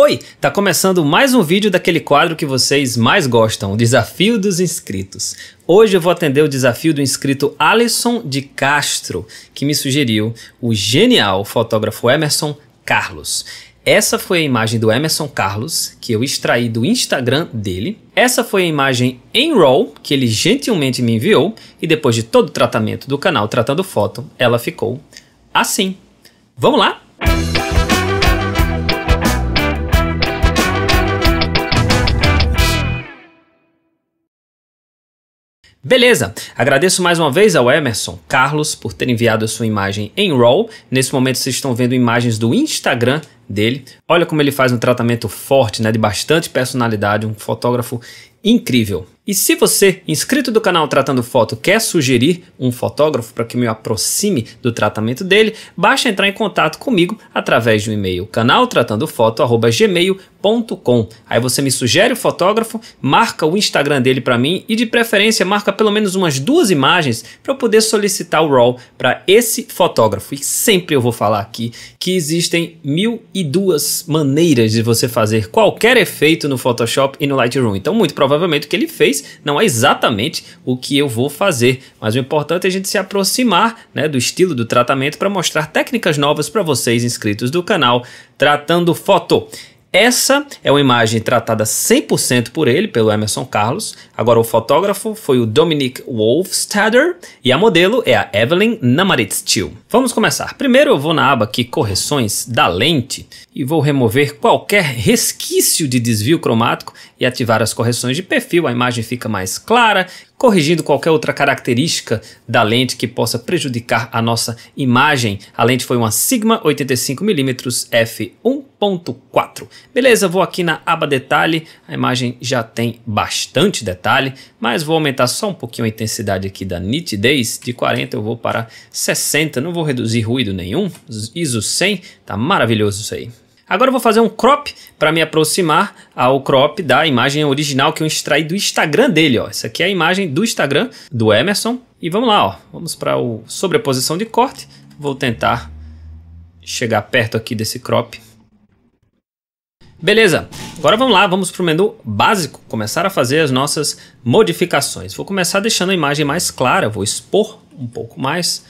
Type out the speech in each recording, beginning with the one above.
Oi, tá começando mais um vídeo daquele quadro que vocês mais gostam, o Desafio dos Inscritos. Hoje eu vou atender o desafio do inscrito Alisson de Castro, que me sugeriu o genial fotógrafo Emerson Carlos. Essa foi a imagem do Emerson Carlos, que eu extraí do Instagram dele. Essa foi a imagem em RAW, que ele gentilmente me enviou, e depois de todo o tratamento do canal tratando foto, ela ficou assim. Vamos lá? Beleza, agradeço mais uma vez ao Emerson Carlos por ter enviado a sua imagem em RAW. Nesse momento vocês estão vendo imagens do Instagram dele. Olha como ele faz um tratamento forte, né, de bastante personalidade, um fotógrafo incrível. E se você, inscrito do canal Tratando Foto, quer sugerir um fotógrafo para que me aproxime do tratamento dele, basta entrar em contato comigo através de um e-mail canaltratandofoto@gmail.com Aí você me sugere o fotógrafo, marca o Instagram dele para mim e de preferência marca pelo menos umas duas imagens para eu poder solicitar o RAW para esse fotógrafo. E sempre eu vou falar aqui que existem mil e duas maneiras de você fazer qualquer efeito no Photoshop e no Lightroom. Então, muito provavelmente o que ele fez não é exatamente o que eu vou fazer, mas o importante é a gente se aproximar né, do estilo do tratamento para mostrar técnicas novas para vocês inscritos do canal Tratando Foto. Essa é uma imagem tratada 100% por ele, pelo Emerson Carlos. Agora, o fotógrafo foi o Dominic Wolfstadter e a modelo é a Evelyn Namaritztil. Vamos começar. Primeiro, eu vou na aba aqui Correções da Lente e vou remover qualquer resquício de desvio cromático e ativar as correções de perfil. A imagem fica mais clara corrigindo qualquer outra característica da lente que possa prejudicar a nossa imagem. A lente foi uma Sigma 85mm f1.4. Beleza, vou aqui na aba detalhe, a imagem já tem bastante detalhe, mas vou aumentar só um pouquinho a intensidade aqui da nitidez, de 40 eu vou para 60, não vou reduzir ruído nenhum, ISO 100, tá maravilhoso isso aí. Agora eu vou fazer um crop para me aproximar ao crop da imagem original que eu extraí do Instagram dele. Ó. Essa aqui é a imagem do Instagram do Emerson. E vamos lá, ó. vamos para o sobreposição de corte. Vou tentar chegar perto aqui desse crop. Beleza, agora vamos lá, vamos para o menu básico, começar a fazer as nossas modificações. Vou começar deixando a imagem mais clara, vou expor um pouco mais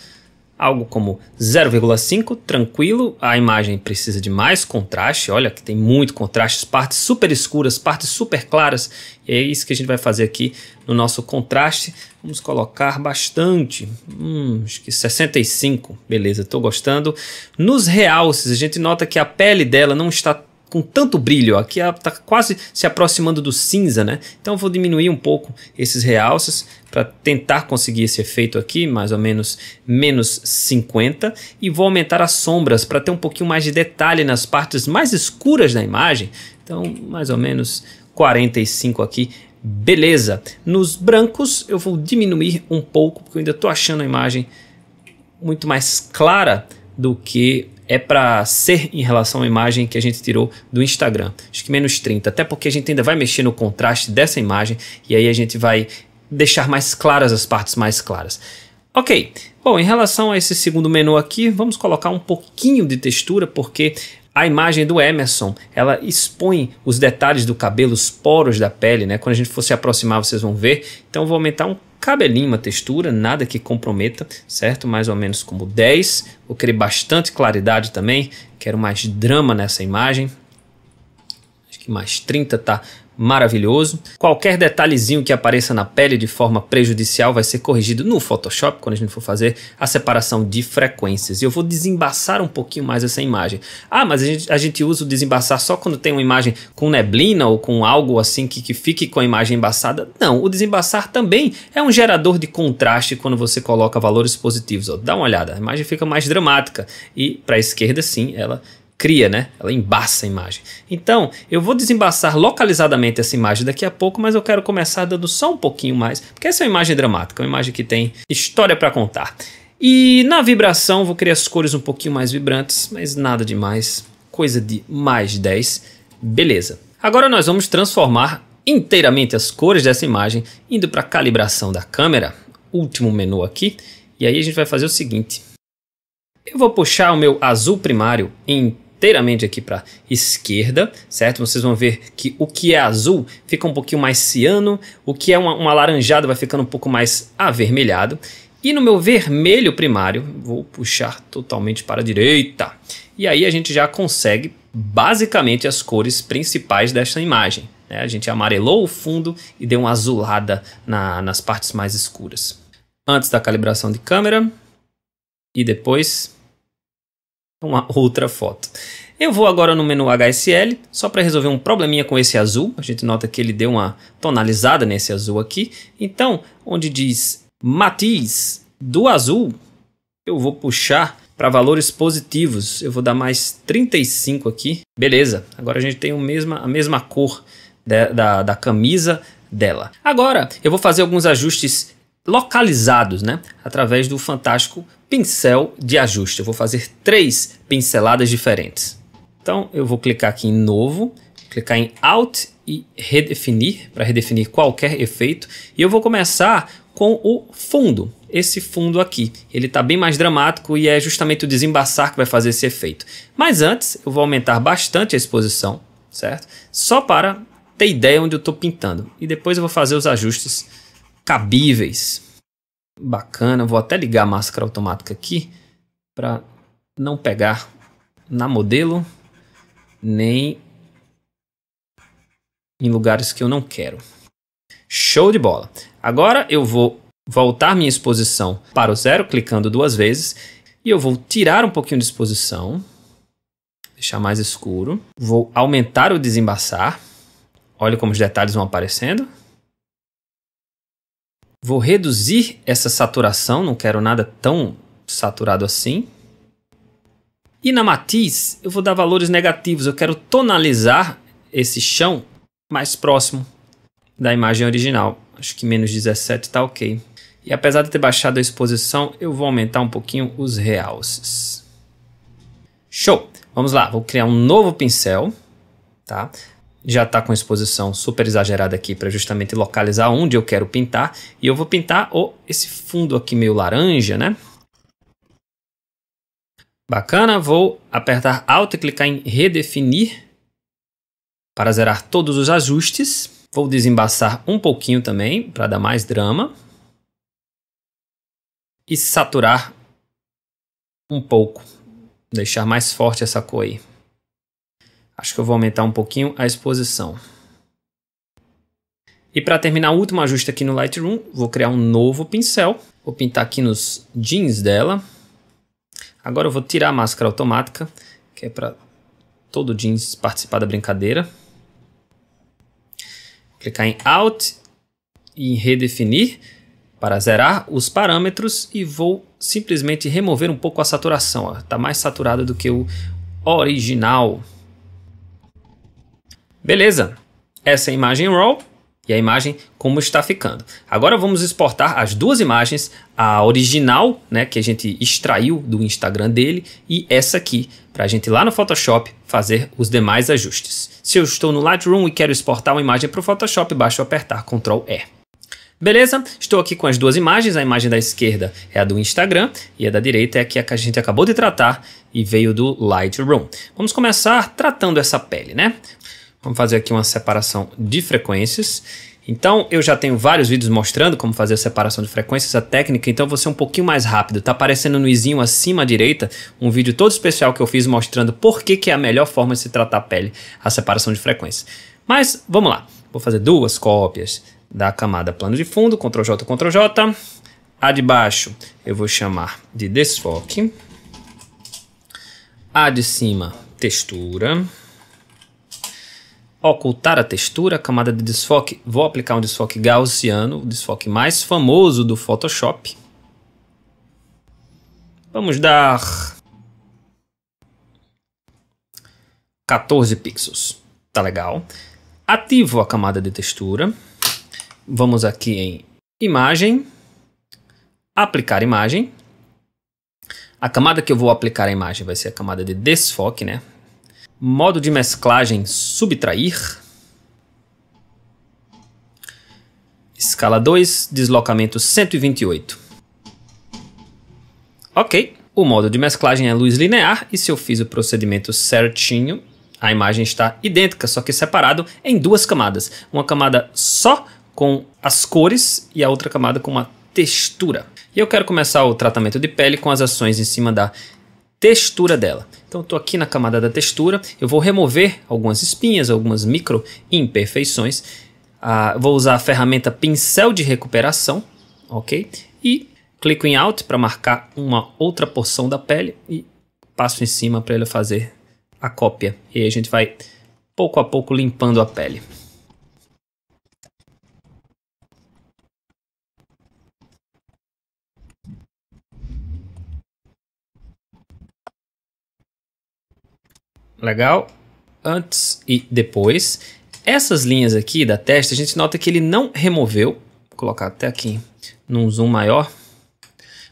algo como 0,5, tranquilo, a imagem precisa de mais contraste, olha que tem muito contraste, partes super escuras, partes super claras, e é isso que a gente vai fazer aqui no nosso contraste, vamos colocar bastante, hum, acho que 65, beleza, estou gostando. Nos realces a gente nota que a pele dela não está com tanto brilho. Aqui está quase se aproximando do cinza, né? Então vou diminuir um pouco esses realces para tentar conseguir esse efeito aqui, mais ou menos menos 50. E vou aumentar as sombras para ter um pouquinho mais de detalhe nas partes mais escuras da imagem. Então mais ou menos 45 aqui. Beleza. Nos brancos eu vou diminuir um pouco, porque eu ainda estou achando a imagem muito mais clara do que é para ser em relação à imagem que a gente tirou do Instagram. Acho que menos 30, até porque a gente ainda vai mexer no contraste dessa imagem e aí a gente vai deixar mais claras as partes mais claras. Ok, bom, em relação a esse segundo menu aqui, vamos colocar um pouquinho de textura porque a imagem do Emerson, ela expõe os detalhes do cabelo, os poros da pele, né? Quando a gente for se aproximar, vocês vão ver. Então vou aumentar um Cabe ali uma textura, nada que comprometa, certo? Mais ou menos como 10. Vou querer bastante claridade também. Quero mais drama nessa imagem. Acho que mais 30 tá maravilhoso. Qualquer detalhezinho que apareça na pele de forma prejudicial vai ser corrigido no Photoshop quando a gente for fazer a separação de frequências. E eu vou desembaçar um pouquinho mais essa imagem. Ah, mas a gente, a gente usa o desembaçar só quando tem uma imagem com neblina ou com algo assim que, que fique com a imagem embaçada? Não, o desembaçar também é um gerador de contraste quando você coloca valores positivos. Ó, dá uma olhada, a imagem fica mais dramática e para a esquerda sim, ela cria, né? Ela embaça a imagem. Então, eu vou desembaçar localizadamente essa imagem daqui a pouco, mas eu quero começar dando só um pouquinho mais, porque essa é uma imagem dramática, é uma imagem que tem história para contar. E na vibração, vou criar as cores um pouquinho mais vibrantes, mas nada demais, coisa de mais 10, beleza. Agora nós vamos transformar inteiramente as cores dessa imagem, indo para a calibração da câmera, último menu aqui, e aí a gente vai fazer o seguinte. Eu vou puxar o meu azul primário em inteiramente aqui para esquerda, certo? Vocês vão ver que o que é azul fica um pouquinho mais ciano, o que é uma, uma laranjada vai ficando um pouco mais avermelhado. E no meu vermelho primário, vou puxar totalmente para a direita. E aí a gente já consegue basicamente as cores principais desta imagem. Né? A gente amarelou o fundo e deu uma azulada na, nas partes mais escuras. Antes da calibração de câmera e depois uma outra foto. Eu vou agora no menu HSL, só para resolver um probleminha com esse azul. A gente nota que ele deu uma tonalizada nesse azul aqui. Então, onde diz matiz do azul, eu vou puxar para valores positivos. Eu vou dar mais 35 aqui. Beleza, agora a gente tem o mesma, a mesma cor da, da, da camisa dela. Agora, eu vou fazer alguns ajustes localizados, né? Através do fantástico pincel de ajuste. Eu vou fazer três pinceladas diferentes. Então eu vou clicar aqui em novo, clicar em Alt e redefinir, para redefinir qualquer efeito. E eu vou começar com o fundo, esse fundo aqui. Ele está bem mais dramático e é justamente o desembaçar que vai fazer esse efeito. Mas antes, eu vou aumentar bastante a exposição, certo? Só para ter ideia onde eu estou pintando. E depois eu vou fazer os ajustes cabíveis bacana. Vou até ligar a máscara automática aqui para não pegar na modelo nem em lugares que eu não quero. Show de bola. Agora eu vou voltar minha exposição para o zero clicando duas vezes e eu vou tirar um pouquinho de exposição, deixar mais escuro, vou aumentar o desembaçar. Olha como os detalhes vão aparecendo. Vou reduzir essa saturação, não quero nada tão saturado assim. E na matiz, eu vou dar valores negativos, eu quero tonalizar esse chão mais próximo da imagem original. Acho que menos 17 está ok. E apesar de ter baixado a exposição, eu vou aumentar um pouquinho os realces. Show! Vamos lá, vou criar um novo pincel, tá? já está com exposição super exagerada aqui para justamente localizar onde eu quero pintar. E eu vou pintar oh, esse fundo aqui meio laranja, né? Bacana, vou apertar Alt e clicar em Redefinir para zerar todos os ajustes. Vou desembaçar um pouquinho também para dar mais drama. E saturar um pouco, deixar mais forte essa cor aí. Acho que eu vou aumentar um pouquinho a exposição. E para terminar, o último ajuste aqui no Lightroom, vou criar um novo pincel. Vou pintar aqui nos jeans dela. Agora eu vou tirar a máscara automática, que é para todo jeans participar da brincadeira. Clicar em Alt e em Redefinir para zerar os parâmetros e vou simplesmente remover um pouco a saturação. Está mais saturada do que o original. Beleza, essa é a imagem RAW e a imagem como está ficando. Agora vamos exportar as duas imagens, a original, né, que a gente extraiu do Instagram dele, e essa aqui, para a gente lá no Photoshop fazer os demais ajustes. Se eu estou no Lightroom e quero exportar uma imagem para o Photoshop, basta apertar Ctrl E. Beleza? Estou aqui com as duas imagens, a imagem da esquerda é a do Instagram e a da direita é a que a gente acabou de tratar e veio do Lightroom. Vamos começar tratando essa pele, né? Vamos fazer aqui uma separação de frequências. Então, eu já tenho vários vídeos mostrando como fazer a separação de frequências, a técnica, então você é um pouquinho mais rápido. Tá aparecendo no izinho acima à direita um vídeo todo especial que eu fiz mostrando por que, que é a melhor forma de se tratar a pele, a separação de frequências. Mas, vamos lá. Vou fazer duas cópias da camada plano de fundo, Ctrl J, Ctrl J. A de baixo eu vou chamar de desfoque. A de cima, textura. Textura ocultar a textura, a camada de desfoque, vou aplicar um desfoque gaussiano, o desfoque mais famoso do Photoshop. Vamos dar 14 pixels, tá legal. Ativo a camada de textura, vamos aqui em imagem, aplicar imagem. A camada que eu vou aplicar a imagem vai ser a camada de desfoque, né? Modo de mesclagem subtrair. Escala 2, deslocamento 128. Ok, o modo de mesclagem é luz linear e se eu fiz o procedimento certinho, a imagem está idêntica, só que separado em duas camadas. Uma camada só com as cores e a outra camada com uma textura. E eu quero começar o tratamento de pele com as ações em cima da textura dela. Então estou aqui na camada da textura, eu vou remover algumas espinhas, algumas micro imperfeições, ah, vou usar a ferramenta pincel de recuperação, ok? E clico em Alt para marcar uma outra porção da pele e passo em cima para ele fazer a cópia. E aí a gente vai pouco a pouco limpando a pele. Legal? Antes e depois. Essas linhas aqui da testa, a gente nota que ele não removeu. Vou colocar até aqui num zoom maior.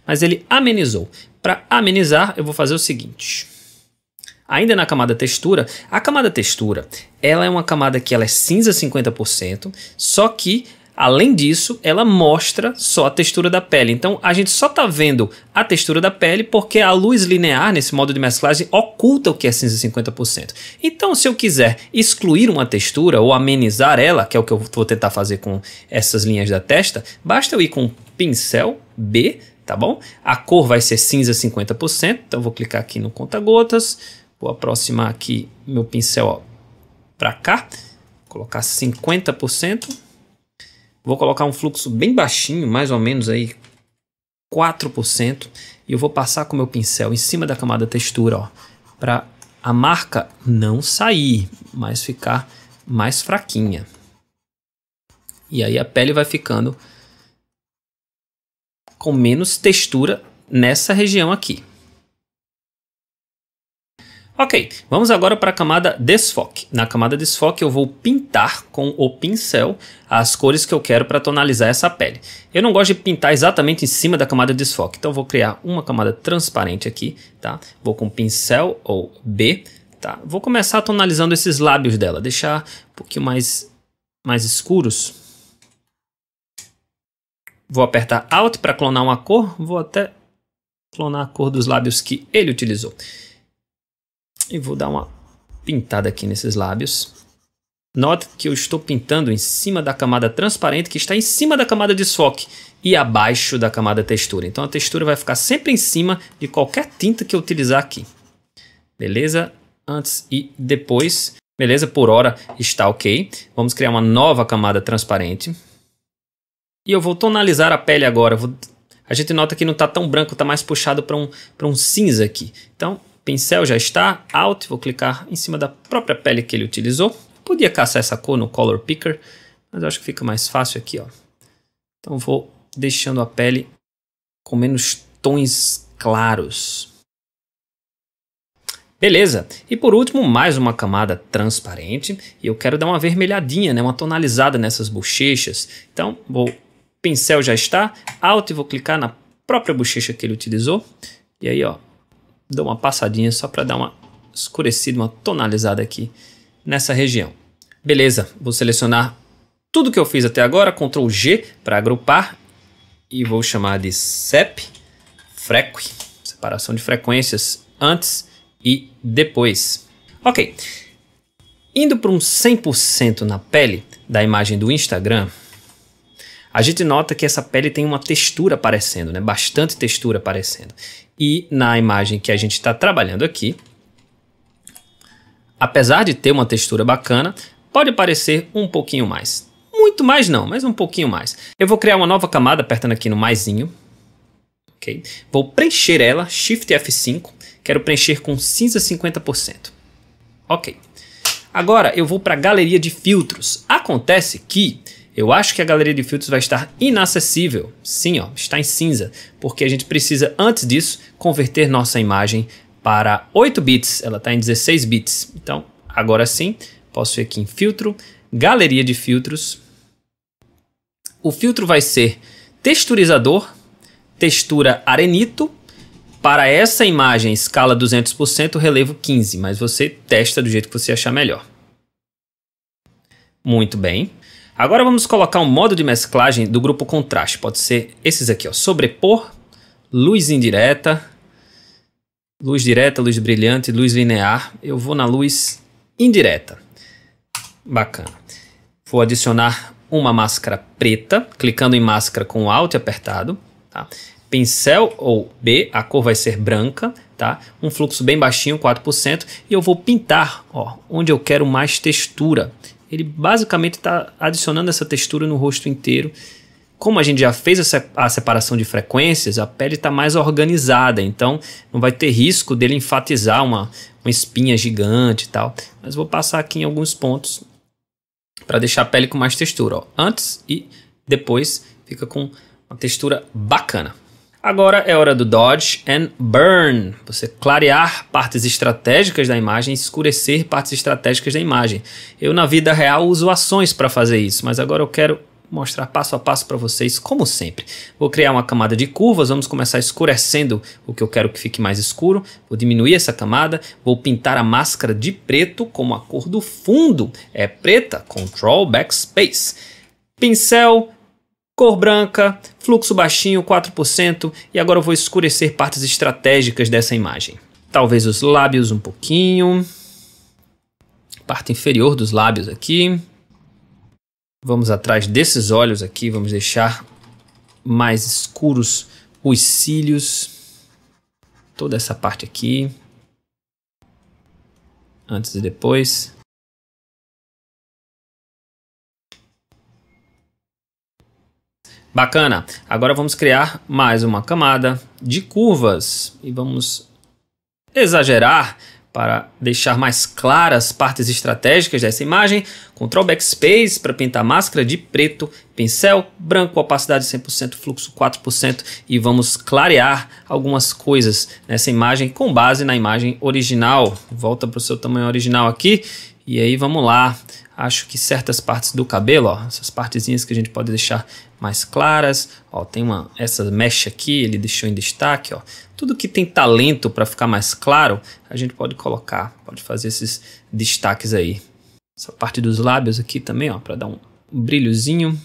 Mas ele amenizou. Para amenizar, eu vou fazer o seguinte. Ainda na camada textura, a camada textura, ela é uma camada que ela é cinza 50%, só que Além disso, ela mostra só a textura da pele. Então a gente só está vendo a textura da pele porque a luz linear nesse modo de mesclagem oculta o que é cinza 50%. Então se eu quiser excluir uma textura ou amenizar ela, que é o que eu vou tentar fazer com essas linhas da testa, basta eu ir com pincel B, tá bom? A cor vai ser cinza 50%, então vou clicar aqui no conta-gotas, vou aproximar aqui meu pincel para cá, colocar 50%, Vou colocar um fluxo bem baixinho, mais ou menos aí 4%, e eu vou passar com meu pincel em cima da camada textura, ó, para a marca não sair, mas ficar mais fraquinha. E aí a pele vai ficando com menos textura nessa região aqui. Ok, vamos agora para a camada desfoque. Na camada desfoque eu vou pintar com o pincel as cores que eu quero para tonalizar essa pele. Eu não gosto de pintar exatamente em cima da camada desfoque, então vou criar uma camada transparente aqui, tá? Vou com pincel ou B, tá? Vou começar tonalizando esses lábios dela, deixar um pouquinho mais, mais escuros. Vou apertar Alt para clonar uma cor, vou até clonar a cor dos lábios que ele utilizou e vou dar uma pintada aqui nesses lábios. Note que eu estou pintando em cima da camada transparente que está em cima da camada de soque e abaixo da camada textura. Então a textura vai ficar sempre em cima de qualquer tinta que eu utilizar aqui. Beleza? Antes e depois. Beleza? Por hora está ok. Vamos criar uma nova camada transparente. E eu vou tonalizar a pele agora. Vou... A gente nota que não está tão branco, está mais puxado para um, um cinza aqui. Então pincel já está, Alt, vou clicar em cima da própria pele que ele utilizou. Podia caçar essa cor no Color Picker, mas eu acho que fica mais fácil aqui, ó. Então vou deixando a pele com menos tons claros. Beleza, e por último mais uma camada transparente e eu quero dar uma vermelhadinha, né, uma tonalizada nessas bochechas. Então pincel já está, Alt, vou clicar na própria bochecha que ele utilizou e aí ó, dou uma passadinha só para dar uma escurecida, uma tonalizada aqui nessa região. Beleza, vou selecionar tudo que eu fiz até agora, Ctrl G para agrupar e vou chamar de CEP, FREQ, separação de frequências antes e depois. Ok, indo para um 100% na pele da imagem do Instagram, a gente nota que essa pele tem uma textura aparecendo, né? Bastante textura aparecendo. E na imagem que a gente está trabalhando aqui, apesar de ter uma textura bacana, pode parecer um pouquinho mais. Muito mais não, mas um pouquinho mais. Eu vou criar uma nova camada apertando aqui no maisinho. ok? Vou preencher ela, Shift F5. Quero preencher com cinza 50%. Ok. Agora eu vou para a galeria de filtros. Acontece que eu acho que a galeria de filtros vai estar inacessível. Sim, ó, está em cinza, porque a gente precisa antes disso converter nossa imagem para 8 bits, ela está em 16 bits. Então, agora sim, posso ir aqui em filtro, galeria de filtros. O filtro vai ser texturizador, textura arenito. Para essa imagem, escala 200%, relevo 15, mas você testa do jeito que você achar melhor. Muito bem. Agora vamos colocar um modo de mesclagem do grupo contraste. Pode ser esses aqui, ó, sobrepor, luz indireta, luz direta, luz brilhante, luz linear. Eu vou na luz indireta. Bacana. Vou adicionar uma máscara preta, clicando em máscara com Alt apertado. Tá? Pincel ou B, a cor vai ser branca, tá? Um fluxo bem baixinho, 4%, e eu vou pintar, ó, onde eu quero mais textura ele basicamente está adicionando essa textura no rosto inteiro. Como a gente já fez a separação de frequências, a pele está mais organizada, então não vai ter risco dele enfatizar uma, uma espinha gigante e tal. Mas vou passar aqui em alguns pontos para deixar a pele com mais textura. Ó. Antes e depois fica com uma textura bacana. Agora é hora do Dodge and Burn. Você clarear partes estratégicas da imagem, escurecer partes estratégicas da imagem. Eu na vida real uso ações para fazer isso, mas agora eu quero mostrar passo a passo para vocês, como sempre. Vou criar uma camada de curvas, vamos começar escurecendo o que eu quero que fique mais escuro. Vou diminuir essa camada, vou pintar a máscara de preto, como a cor do fundo é preta, Control Backspace. Pincel, Cor branca, fluxo baixinho 4% e agora eu vou escurecer partes estratégicas dessa imagem. Talvez os lábios um pouquinho. Parte inferior dos lábios aqui. Vamos atrás desses olhos aqui, vamos deixar mais escuros os cílios. Toda essa parte aqui. Antes e depois. Bacana. Agora vamos criar mais uma camada de curvas e vamos exagerar para deixar mais claras partes estratégicas dessa imagem. Ctrl Backspace para pintar máscara de preto, pincel branco, opacidade 100%, fluxo 4% e vamos clarear algumas coisas nessa imagem com base na imagem original. Volta para o seu tamanho original aqui e aí vamos lá. Acho que certas partes do cabelo, ó, essas partezinhas que a gente pode deixar mais claras. Ó, tem uma essa mecha aqui, ele deixou em destaque, ó. Tudo que tem talento para ficar mais claro, a gente pode colocar, pode fazer esses destaques aí. Essa parte dos lábios aqui também, ó, para dar um brilhozinho.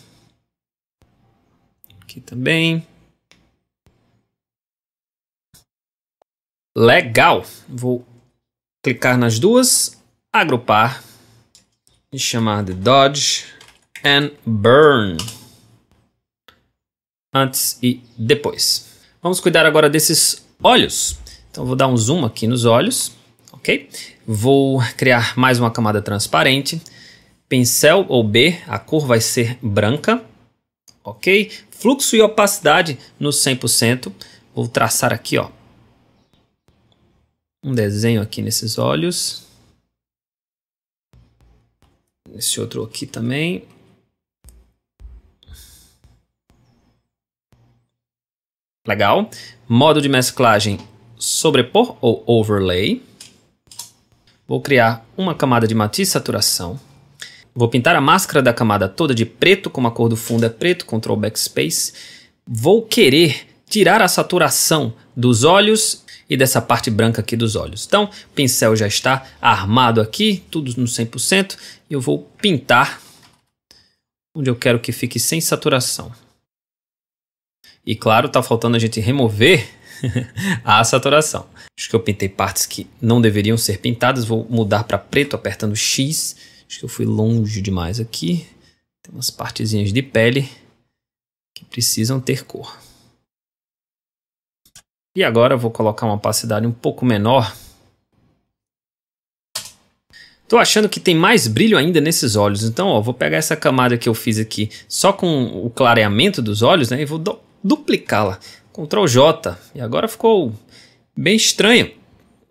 Aqui também. Legal. Vou clicar nas duas, agrupar e chamar de dodge and burn antes e depois. Vamos cuidar agora desses olhos. Então vou dar um zoom aqui nos olhos, ok? Vou criar mais uma camada transparente. Pincel ou B, a cor vai ser branca, ok? Fluxo e opacidade no 100%. Vou traçar aqui, ó. Um desenho aqui nesses olhos. Esse outro aqui também. Legal. Modo de mesclagem sobrepor ou overlay. Vou criar uma camada de matiz saturação. Vou pintar a máscara da camada toda de preto, como a cor do fundo é preto, Ctrl Backspace. Vou querer tirar a saturação dos olhos e dessa parte branca aqui dos olhos. Então, o pincel já está armado aqui, tudo no 100%. Eu vou pintar onde eu quero que fique sem saturação. E claro, tá faltando a gente remover a saturação. Acho que eu pintei partes que não deveriam ser pintadas. Vou mudar para preto apertando X. Acho que eu fui longe demais aqui. Tem umas partezinhas de pele que precisam ter cor. E agora vou colocar uma opacidade um pouco menor. Tô achando que tem mais brilho ainda nesses olhos, então ó, vou pegar essa camada que eu fiz aqui só com o clareamento dos olhos, né, e vou duplicá-la. Ctrl J. E agora ficou bem estranho.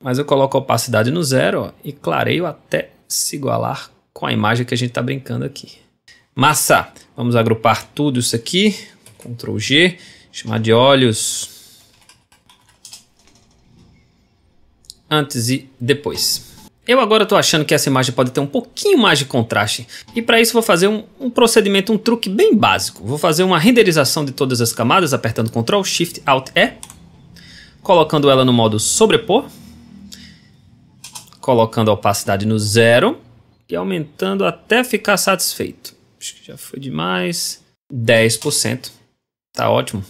Mas eu coloco a opacidade no zero ó, e clareio até se igualar com a imagem que a gente está brincando aqui. Massa! Vamos agrupar tudo isso aqui. Ctrl G, chamar de olhos. Antes e depois. Eu agora estou achando que essa imagem pode ter um pouquinho mais de contraste e para isso vou fazer um, um, procedimento, um truque bem básico. Vou fazer uma renderização de todas as camadas apertando Ctrl, Shift, Alt, E, colocando ela no modo sobrepor, colocando a opacidade no zero e aumentando até ficar satisfeito. Acho que já foi demais. 10%. Tá ótimo.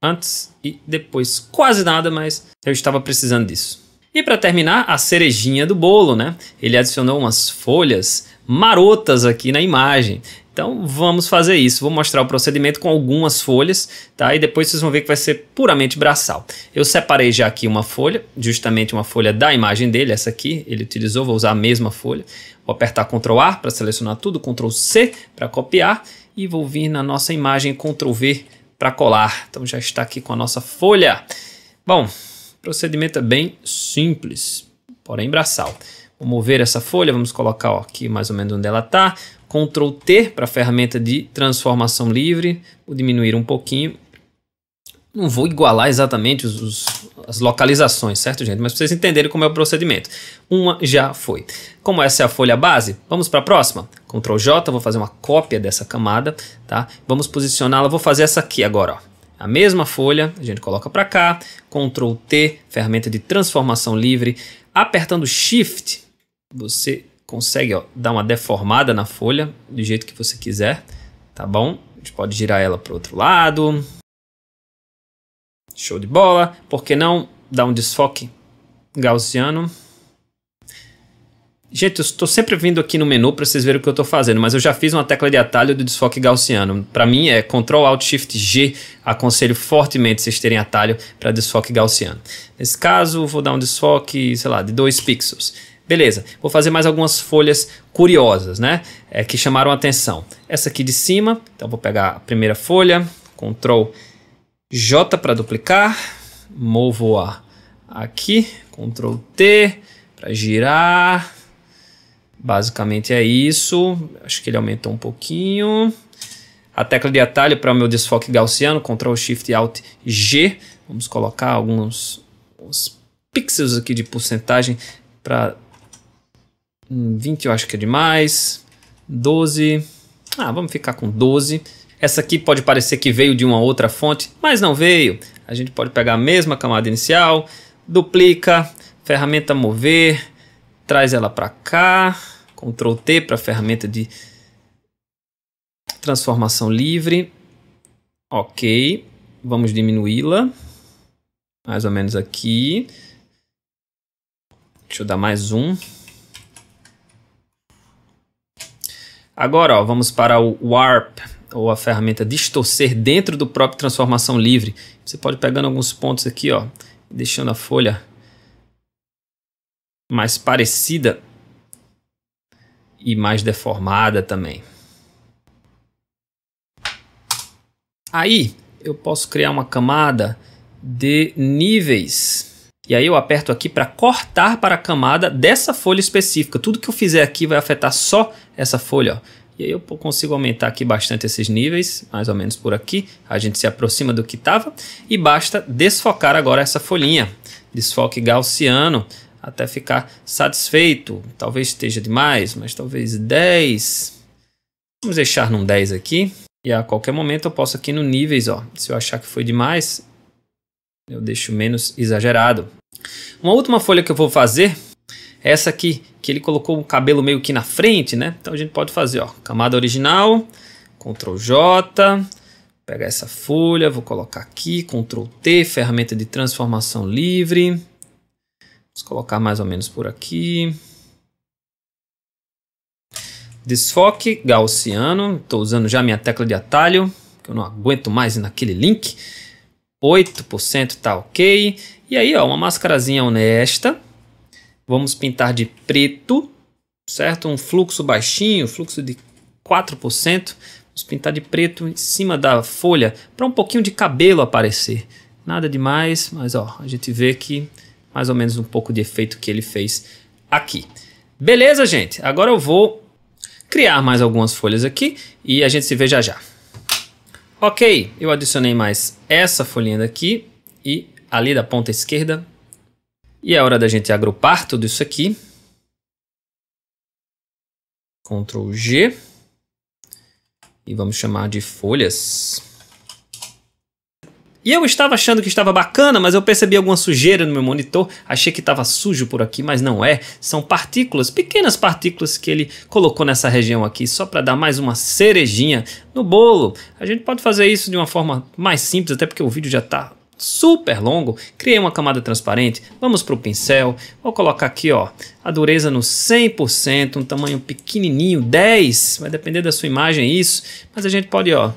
Antes e depois. Quase nada, mas eu estava precisando disso. E para terminar, a cerejinha do bolo, né? Ele adicionou umas folhas marotas aqui na imagem. Então vamos fazer isso. Vou mostrar o procedimento com algumas folhas, tá? E depois vocês vão ver que vai ser puramente braçal. Eu separei já aqui uma folha, justamente uma folha da imagem dele, essa aqui, ele utilizou, vou usar a mesma folha. Vou apertar Ctrl A para selecionar tudo, Ctrl C para copiar e vou vir na nossa imagem Ctrl V para colar. Então já está aqui com a nossa folha. Bom, procedimento é bem simples, porém braçal. Vou mover essa folha, vamos colocar ó, aqui mais ou menos onde ela está. Ctrl T para a ferramenta de transformação livre, vou diminuir um pouquinho. Não vou igualar exatamente os, os, as localizações, certo, gente? Mas para vocês entenderem como é o procedimento. Uma já foi. Como essa é a folha base, vamos para a próxima. Ctrl J, vou fazer uma cópia dessa camada, tá? Vamos posicioná-la, vou fazer essa aqui agora, ó. A mesma folha, a gente coloca para cá, Ctrl T, ferramenta de transformação livre, apertando Shift, você consegue ó, dar uma deformada na folha do jeito que você quiser, tá bom? A gente pode girar ela para o outro lado. Show de bola. Por que não dar um desfoque gaussiano? Gente, eu estou sempre vindo aqui no menu para vocês verem o que eu estou fazendo, mas eu já fiz uma tecla de atalho do desfoque gaussiano. Para mim é Ctrl Alt Shift G. Aconselho fortemente vocês terem atalho para desfoque gaussiano. Nesse caso, vou dar um desfoque, sei lá, de 2 pixels. Beleza, vou fazer mais algumas folhas curiosas, né? É, que chamaram atenção. Essa aqui de cima, então vou pegar a primeira folha, Ctrl J para duplicar, movo A aqui, Ctrl T para girar, Basicamente é isso. Acho que ele aumentou um pouquinho. A tecla de atalho para o meu desfoque gaussiano, Ctrl Shift Alt G. Vamos colocar alguns pixels aqui de porcentagem para 20 eu acho que é demais. 12. Ah, vamos ficar com 12. Essa aqui pode parecer que veio de uma outra fonte, mas não veio. A gente pode pegar a mesma camada inicial, duplica, ferramenta mover, traz ela para cá, Ctrl T para a ferramenta de transformação livre. Ok, vamos diminuí-la, mais ou menos aqui. Deixa eu dar mais um. Agora, ó, vamos para o Warp, ou a ferramenta distorcer dentro do próprio transformação livre. Você pode pegando alguns pontos aqui, ó, deixando a folha mais parecida e mais deformada também. Aí eu posso criar uma camada de níveis. E aí eu aperto aqui para cortar para a camada dessa folha específica. Tudo que eu fizer aqui vai afetar só essa folha. Ó. E aí eu consigo aumentar aqui bastante esses níveis, mais ou menos por aqui. A gente se aproxima do que estava. E basta desfocar agora essa folhinha. Desfoque gaussiano até ficar satisfeito. Talvez esteja demais, mas talvez 10. Vamos deixar num 10 aqui. E a qualquer momento eu posso aqui no níveis, ó. Se eu achar que foi demais, eu deixo menos exagerado. Uma última folha que eu vou fazer é essa aqui, que ele colocou o cabelo meio que na frente, né? Então a gente pode fazer, ó, camada original, Ctrl J, pegar essa folha, vou colocar aqui, Ctrl T, ferramenta de transformação livre, Vamos colocar mais ou menos por aqui. Desfoque gaussiano. Estou usando já minha tecla de atalho, que eu não aguento mais naquele link. 8% tá ok. E aí, ó, uma mascarazinha honesta. Vamos pintar de preto, certo? Um fluxo baixinho, fluxo de 4%. Vamos pintar de preto em cima da folha para um pouquinho de cabelo aparecer. Nada demais, mas ó, a gente vê que mais ou menos um pouco de efeito que ele fez aqui. Beleza, gente? Agora eu vou criar mais algumas folhas aqui e a gente se vê já já. Ok, eu adicionei mais essa folhinha daqui e ali da ponta esquerda. E é hora da gente agrupar tudo isso aqui. Ctrl G. E vamos chamar de folhas. E eu estava achando que estava bacana, mas eu percebi alguma sujeira no meu monitor, achei que estava sujo por aqui, mas não é. São partículas, pequenas partículas que ele colocou nessa região aqui, só para dar mais uma cerejinha no bolo. A gente pode fazer isso de uma forma mais simples, até porque o vídeo já está super longo. Criei uma camada transparente, vamos para o pincel, vou colocar aqui ó, a dureza no 100%, um tamanho pequenininho, 10, vai depender da sua imagem isso, mas a gente pode ó,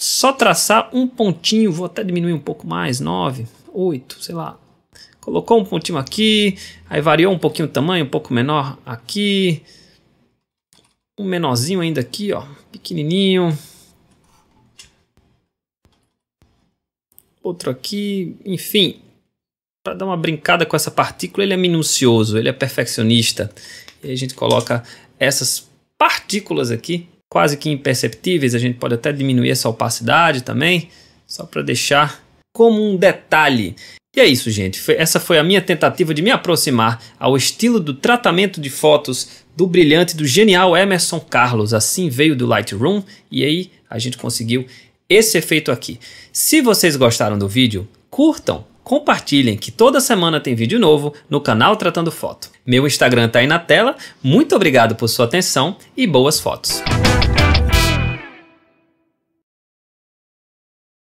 só traçar um pontinho, vou até diminuir um pouco mais, 9, 8, sei lá. Colocou um pontinho aqui, aí variou um pouquinho o tamanho, um pouco menor aqui. Um menorzinho ainda aqui, ó, pequenininho. Outro aqui, enfim. Para dar uma brincada com essa partícula, ele é minucioso, ele é perfeccionista. E a gente coloca essas partículas aqui quase que imperceptíveis. A gente pode até diminuir essa opacidade também, só para deixar como um detalhe. E é isso, gente. Foi, essa foi a minha tentativa de me aproximar ao estilo do tratamento de fotos do brilhante, do genial Emerson Carlos. Assim veio do Lightroom e aí a gente conseguiu esse efeito aqui. Se vocês gostaram do vídeo, curtam, compartilhem que toda semana tem vídeo novo no canal Tratando Foto. Meu Instagram tá aí na tela. Muito obrigado por sua atenção e boas fotos.